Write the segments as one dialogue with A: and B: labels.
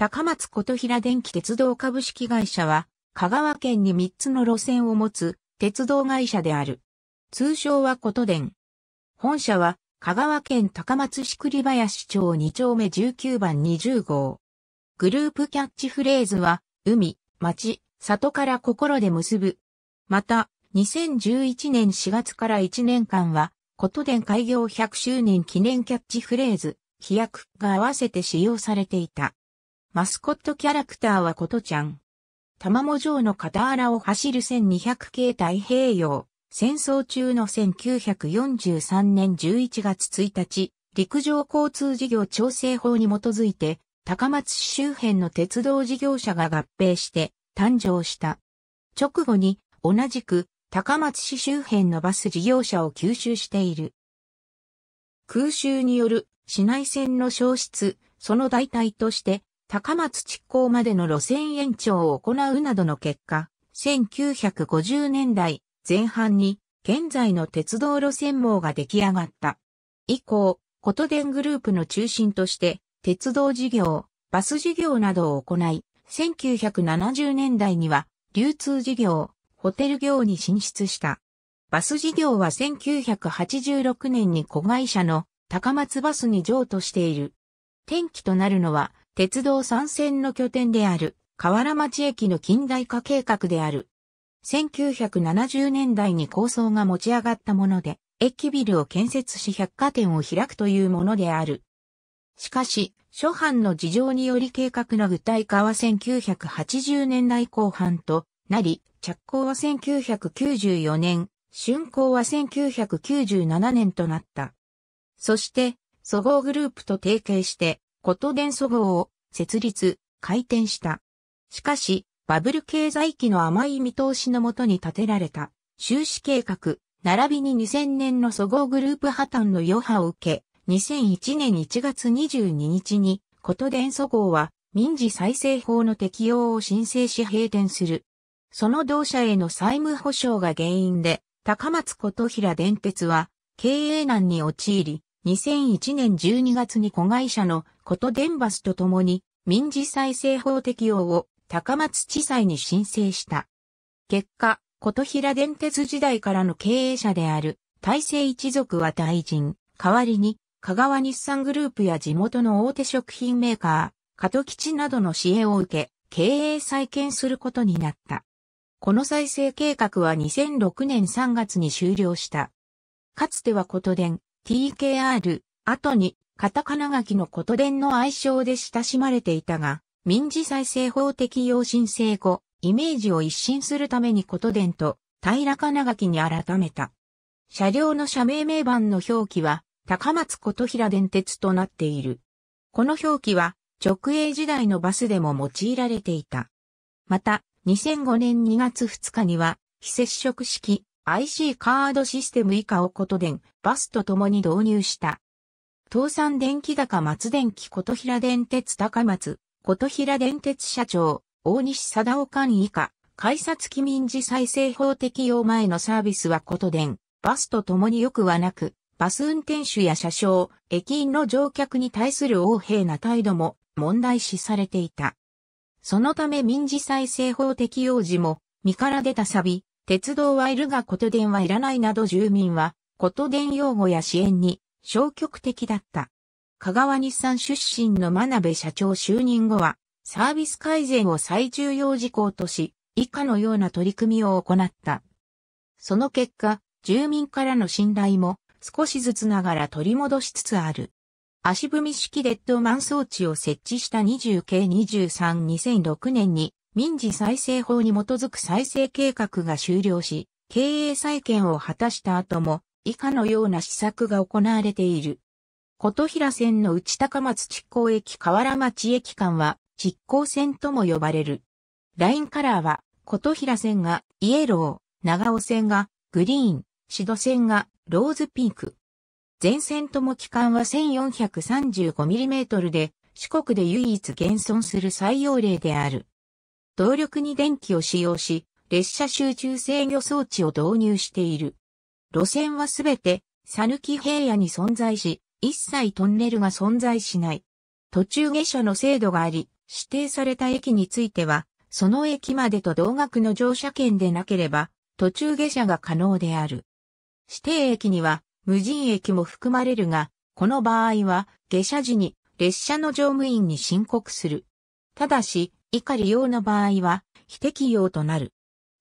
A: 高松琴平電気鉄道株式会社は、香川県に3つの路線を持つ鉄道会社である。通称は琴電。本社は、香川県高松市栗林町2丁目19番20号。グループキャッチフレーズは、海、町、里から心で結ぶ。また、2011年4月から1年間は、琴電開業100周年記念キャッチフレーズ、飛躍が合わせて使用されていた。マスコットキャラクターはことちゃん。玉藻城の片荒を走る1200系太平洋。戦争中の1943年11月1日、陸上交通事業調整法に基づいて、高松市周辺の鉄道事業者が合併して誕生した。直後に、同じく高松市周辺のバス事業者を吸収している。空襲による市内線の消失、その代替として高松築港までの路線延長を行うなどの結果、1950年代前半に現在の鉄道路線網が出来上がった。以降、ことでグループの中心として鉄道事業、バス事業などを行い、1970年代には流通事業、ホテル業に進出した。バス事業は1986年に子会社の高松バスに譲渡している。転機となるのは鉄道参戦の拠点である河原町駅の近代化計画である。1970年代に構想が持ち上がったもので、駅ビルを建設し百貨店を開くというものである。しかし、諸般の事情により計画の具体化は1980年代後半となり、着工は1994年、竣工は1997年となった。そして、祖号グループと提携して、こと伝祖号を設立、開店した。しかし、バブル経済期の甘い見通しのもとに建てられた、収支計画、並びに2000年の祖号グループ破綻の余波を受け、2001年1月22日に、こと伝祖号は民事再生法の適用を申請し閉店する。その同社への債務保障が原因で、高松琴平電鉄は経営難に陥り、2001年12月に子会社のことデンバスと共に民事再生法適用を高松地裁に申請した。結果、琴平電鉄時代からの経営者である大成一族は大臣、代わりに香川日産グループや地元の大手食品メーカー、加藤吉などの支援を受け、経営再建することになった。この再生計画は2006年3月に終了した。かつては琴電、TKR、後にカタカナ書きのコトデンの愛称で親しまれていたが、民事再生法適用申請後、イメージを一新するためにコトデンと平金キに改めた。車両の社名名板の表記は、高松琴平電鉄となっている。この表記は、直営時代のバスでも用いられていた。また、2005年2月2日には、非接触式 IC カードシステム以下をコトデン、バスと共に導入した。東山電気高松電気琴平電鉄高松、琴平電鉄社長、大西貞夫官以下、改札機民事再生法適用前のサービスはこと電、バスと共によくはなく、バス運転手や車掌、駅員の乗客に対する横柄な態度も問題視されていた。そのため民事再生法適用時も、身から出たサビ、鉄道はいるがこと電はいらないなど住民は、こと電用語や支援に消極的だった。香川日産出身の真鍋社長就任後は、サービス改善を最重要事項とし、以下のような取り組みを行った。その結果、住民からの信頼も少しずつながら取り戻しつつある。足踏み式レッドマン装置を設置した 20K23-2006 年に民事再生法に基づく再生計画が終了し、経営再建を果たした後も以下のような施策が行われている。琴平線の内高松築港駅河原町駅間は、築港線とも呼ばれる。ラインカラーは、琴平線がイエロー、長尾線がグリーン、シド線がローズピンク。全線とも期間は 1435mm で、四国で唯一現存する採用例である。動力に電気を使用し、列車集中制御装置を導入している。路線はすべて、讃岐平野に存在し、一切トンネルが存在しない。途中下車の制度があり、指定された駅については、その駅までと同額の乗車券でなければ、途中下車が可能である。指定駅には、無人駅も含まれるが、この場合は、下車時に列車の乗務員に申告する。ただし、以下利用の場合は、非適用となる。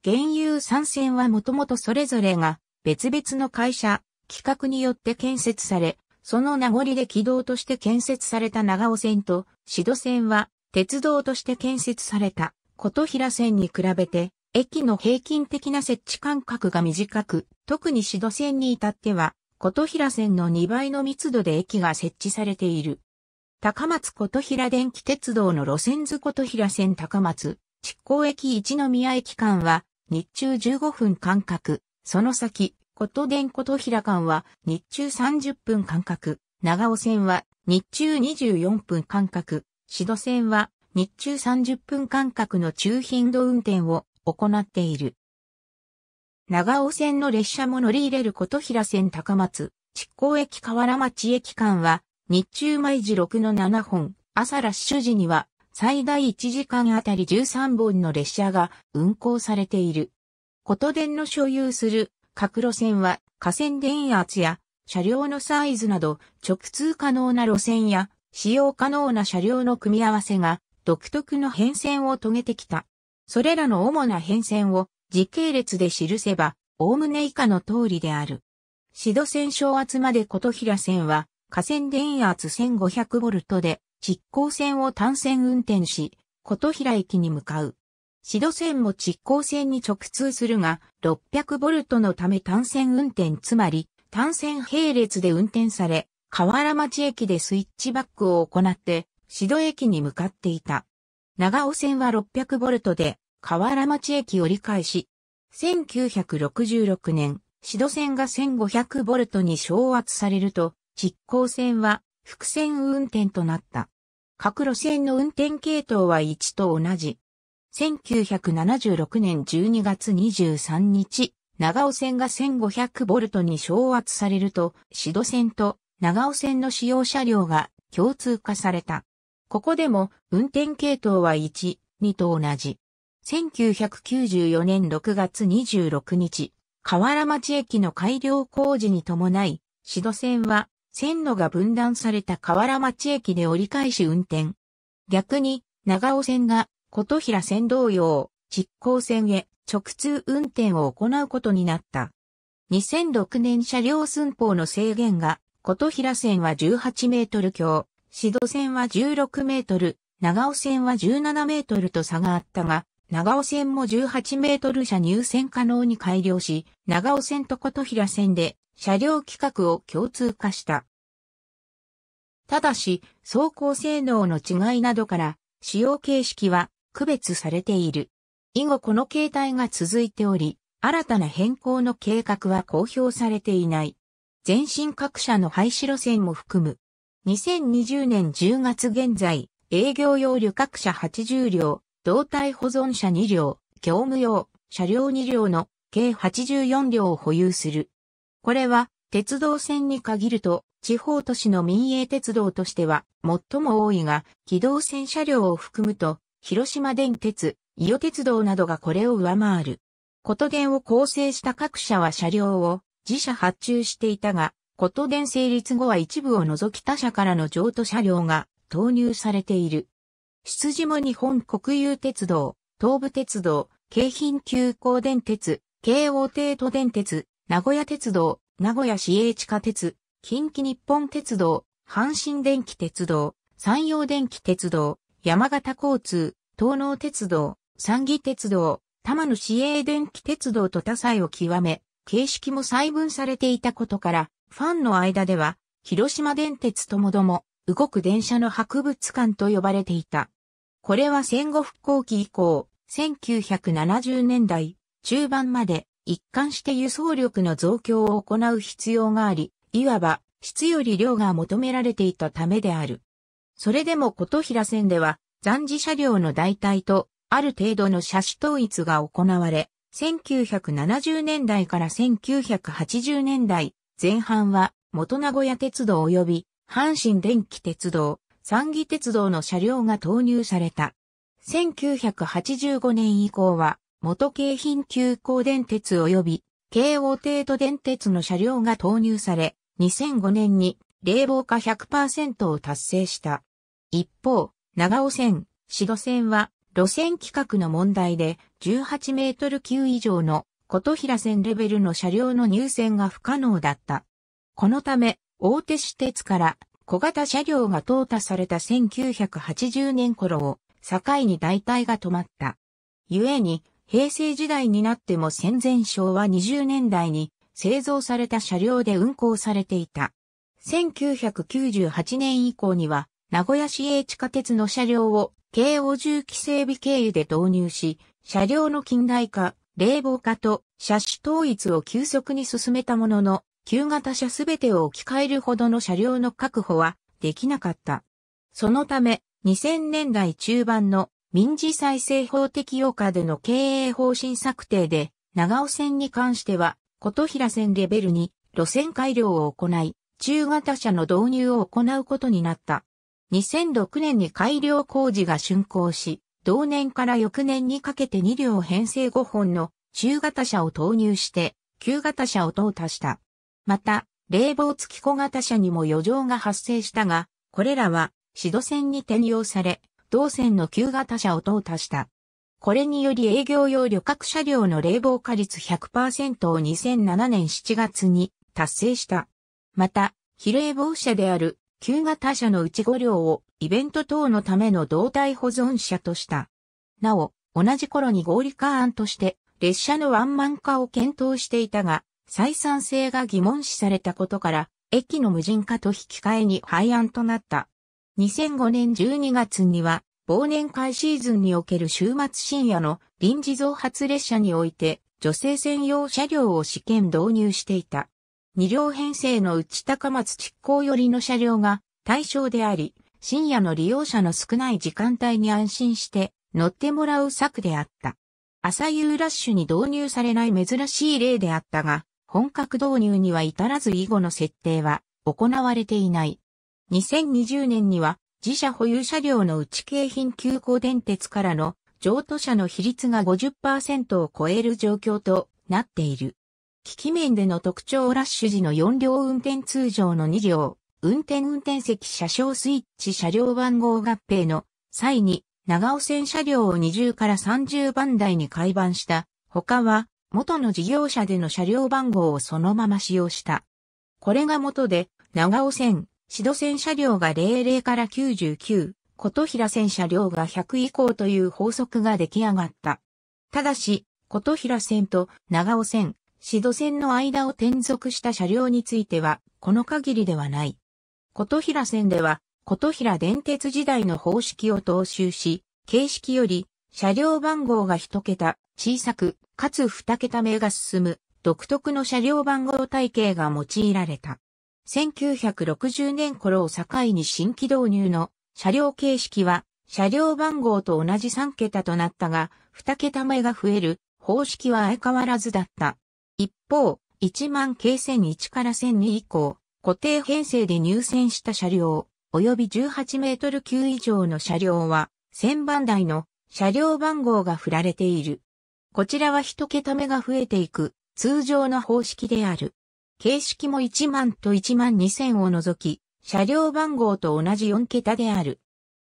A: 原油参戦はもともとそれぞれが別々の会社、企画によって建設され、その名残で軌道として建設された長尾線と、指導線は、鉄道として建設された、琴平線に比べて、駅の平均的な設置間隔が短く、特に指導線に至っては、琴平線の2倍の密度で駅が設置されている。高松琴平電気鉄道の路線図琴平線高松、築港駅一宮駅間は、日中15分間隔、その先、琴電琴平間は日中30分間隔、長尾線は日中24分間隔、シド線は日中30分間隔の中頻度運転を行っている。長尾線の列車も乗り入れる琴平線高松、執行駅河原町駅間は、日中毎時6の7本、朝ラッシュ時には、最大1時間あたり13本の列車が運行されている。こと電の所有する各路線は架線電圧や車両のサイズなど直通可能な路線や使用可能な車両の組み合わせが独特の変遷を遂げてきた。それらの主な変遷を時系列で記せば、おおむね以下の通りである。指導線小圧まで琴平線は、架線電圧 1500V で、実行線を単線運転し、琴平駅に向かう。シド線も直行線に直通するが、600ボルトのため単線運転つまり、単線並列で運転され、河原町駅でスイッチバックを行って、シド駅に向かっていた。長尾線は600ボルトで、河原町駅折り返し、1966年、シド線が1500ボルトに昇圧されると、実行線は複線運転となった。各路線の運転系統は1と同じ。1976年12月23日、長尾線が1500ボルトに昇圧されると、シド線と長尾線の使用車両が共通化された。ここでも運転系統は1、2と同じ。1994年6月26日、河原町駅の改良工事に伴い、シド線は線路が分断された河原町駅で折り返し運転。逆に、長尾線が琴平線同様、実行線へ直通運転を行うことになった。2006年車両寸法の制限が、琴平線は18メートル強、指導線は16メートル、長尾線は17メートルと差があったが、長尾線も18メートル車入線可能に改良し、長尾線と琴平線で車両規格を共通化した。ただし、走行性能の違いなどから、使用形式は区別されている。以後この形態が続いており、新たな変更の計画は公表されていない。全身各社の廃止路線も含む。2020年10月現在、営業用旅客車80両、動態保存車2両、業務用、車両2両の計84両を保有する。これは、鉄道線に限ると、地方都市の民営鉄道としては最も多いが、機動線車両を含むと広島電鉄、伊予鉄道などがこれを上回る。こと電を構成した各社は車両を自社発注していたが、こと電成立後は一部を除き他社からの譲渡車両が投入されている。出自も日本国有鉄道、東武鉄道、京浜急行電鉄、京王帝都電鉄、名古屋鉄道、名古屋市営地下鉄、近畿日本鉄道、阪神電気鉄道、山陽電気鉄道、山形交通、東農鉄道、三義鉄道、玉野市営電気鉄道と多彩を極め、形式も細分されていたことから、ファンの間では、広島電鉄ともども、動く電車の博物館と呼ばれていた。これは戦後復興期以降、1970年代中盤まで一貫して輸送力の増強を行う必要があり、いわば質より量が求められていたためである。それでも琴平線では残次車両の代替と、ある程度の車種統一が行われ、1970年代から1980年代前半は元名古屋鉄道及び阪神電気鉄道、三義鉄道の車両が投入された。1985年以降は元京浜急行電鉄及び京王帝都電鉄の車両が投入され、2005年に冷房化100%を達成した。一方、長尾線、四度線は路線規格の問題で18メートル級以上の琴平線レベルの車両の入線が不可能だった。このため、大手私鉄から小型車両が淘汰された1980年頃を境に代替が止まった。故に、平成時代になっても戦前昭和20年代に製造された車両で運行されていた。1998年以降には名古屋市営地下鉄の車両を京王重機整備経由で導入し、車両の近代化、冷房化と車種統一を急速に進めたものの、旧型車すべてを置き換えるほどの車両の確保はできなかった。そのため、2000年代中盤の民事再生法適用下での経営方針策定で、長尾線に関しては、琴平線レベルに路線改良を行い、中型車の導入を行うことになった。2006年に改良工事が竣工し、同年から翌年にかけて2両編成5本の中型車を投入して、旧型車を淘汰した。また、冷房付き小型車にも余剰が発生したが、これらは、指導線に転用され、同線の旧型車を淘汰した。これにより営業用旅客車両の冷房化率100%を2007年7月に達成した。また、非冷房車である旧型車のうち5両をイベント等のための動態保存車とした。なお、同じ頃に合理化案として列車のワンマン化を検討していたが、採算性が疑問視されたことから、駅の無人化と引き換えに廃案となった。2005年12月には、忘年会シーズンにおける週末深夜の臨時増発列車において、女性専用車両を試験導入していた。2両編成の内高松築港寄りの車両が対象であり、深夜の利用者の少ない時間帯に安心して乗ってもらう策であった。朝夕ラッシュに導入されない珍しい例であったが、本格導入には至らず以後の設定は行われていない。2020年には自社保有車両の内京浜急行電鉄からの譲渡車の比率が50%を超える状況となっている。機器面での特徴ラッシュ時の4両運転通常の2両、運転運転席車掌スイッチ車両番号合併の際に長尾線車両を20から30番台に改版した、他は元の事業者での車両番号をそのまま使用した。これが元で、長尾線、指導線車両が00から99、琴平線車両が100以降という法則が出来上がった。ただし、琴平線と長尾線、指導線の間を転属した車両については、この限りではない。琴平線では、琴平電鉄時代の方式を踏襲し、形式より、車両番号が一桁、小さく、かつ二桁目が進む、独特の車両番号体系が用いられた。1960年頃を境に新規導入の車両形式は、車両番号と同じ3桁となったが、2桁目が増える方式は相変わらずだった。一方、1万京線1から線2以降、固定編成で入線した車両、及び18メートル級以上の車両は、1000番台の車両番号が振られている。こちらは一桁目が増えていく通常の方式である。形式も1万と1万2000を除き、車両番号と同じ4桁である。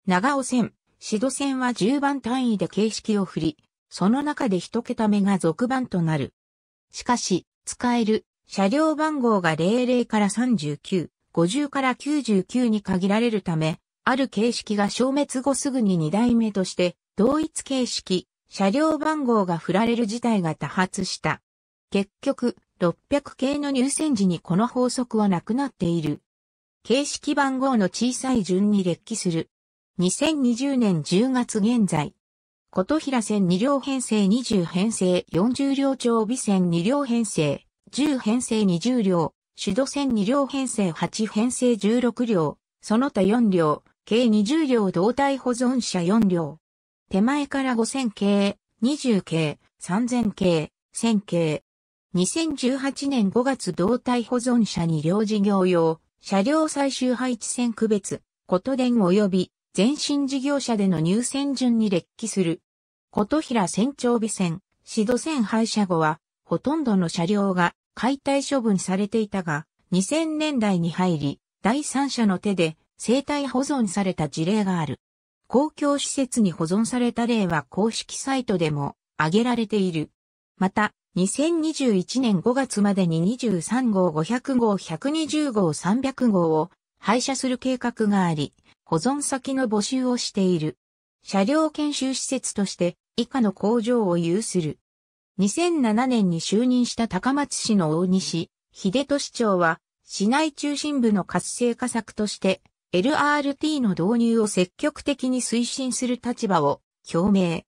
A: 長尾線、指導線は10番単位で形式を振り、その中で一桁目が続番となる。しかし、使える車両番号が00から39、50から99に限られるため、ある形式が消滅後すぐに2代目として、同一形式、車両番号が振られる事態が多発した。結局、600系の入線時にこの法則はなくなっている。形式番号の小さい順に列記する。2020年10月現在、琴平線2両編成20編成40両長尾線2両編成10編成20両、主土線2両編成8編成16両、その他4両、計20両胴体保存車4両。手前から5000系、20系、3000系、1000系。2018年5月胴体保存車2両事業用、車両最終配置線区別、琴電及び全身事業者での入選順に列記する。琴平船長備線、シド線廃車後は、ほとんどの車両が解体処分されていたが、2000年代に入り、第三者の手で生体保存された事例がある。公共施設に保存された例は公式サイトでも挙げられている。また、2021年5月までに23号500号120号300号を廃車する計画があり、保存先の募集をしている。車両研修施設として以下の工場を有する。2007年に就任した高松市の大西、秀俊町は、市内中心部の活性化策として、LRT の導入を積極的に推進する立場を表明。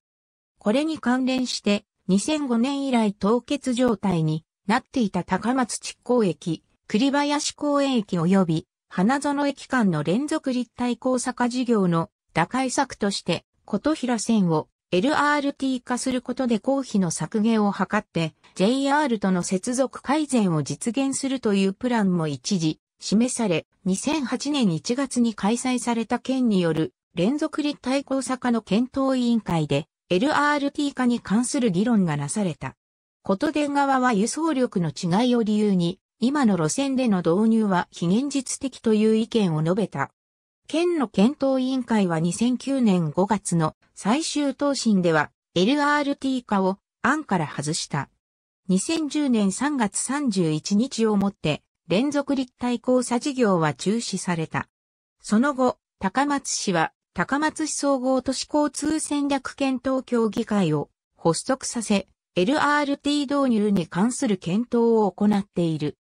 A: これに関連して、2005年以来凍結状態になっていた高松地公駅、栗林公園駅及び花園駅間の連続立体交差化事業の打開策として、琴平線を LRT 化することで公費の削減を図って、JR との接続改善を実現するというプランも一時示され、2008年1月に開催された県による連続立体交差化の検討委員会で LRT 化に関する議論がなされた。琴電側は輸送力の違いを理由に今の路線での導入は非現実的という意見を述べた。県の検討委員会は2009年5月の最終答申では LRT 化を案から外した。2010年3月31日をもって連続立体交差事業は中止された。その後、高松市は高松市総合都市交通戦略検討協議会を発足させ、LRT 導入に関する検討を行っている。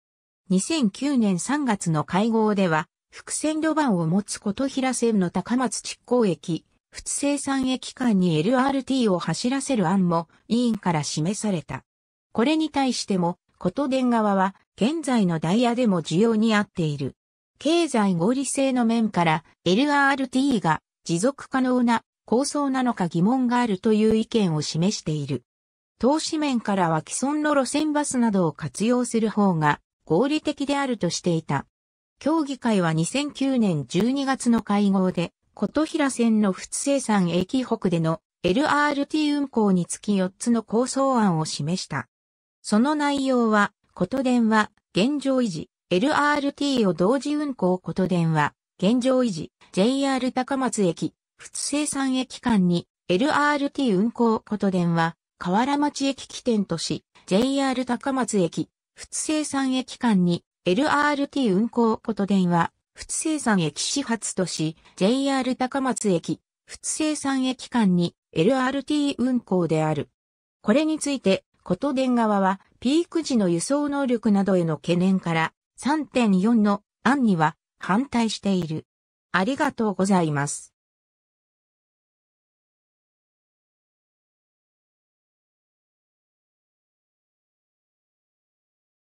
A: 2009年3月の会合では、伏線路盤を持つ琴平線の高松築港駅、仏生産駅間に LRT を走らせる案も委員から示された。これに対しても、琴電側は現在のダイヤでも需要に合っている。経済合理性の面から LRT が持続可能な構想なのか疑問があるという意見を示している。投資面からは既存の路線バスなどを活用する方が合理的であるとしていた。協議会は2009年12月の会合で、琴平線の仏生産駅北での LRT 運行につき4つの構想案を示した。その内容は、琴電は現状維持、LRT を同時運行琴電は現状維持、JR 高松駅、仏生産駅間に LRT 運行琴電は河原町駅起点とし、JR 高松駅、仏生産駅間に LRT 運行こと電話、仏生産駅始発とし、JR 高松駅、仏生産駅間に LRT 運行である。これについて、こと電側は、ピーク時の輸送能力などへの懸念から、3.4の案には反対している。ありがとうございます。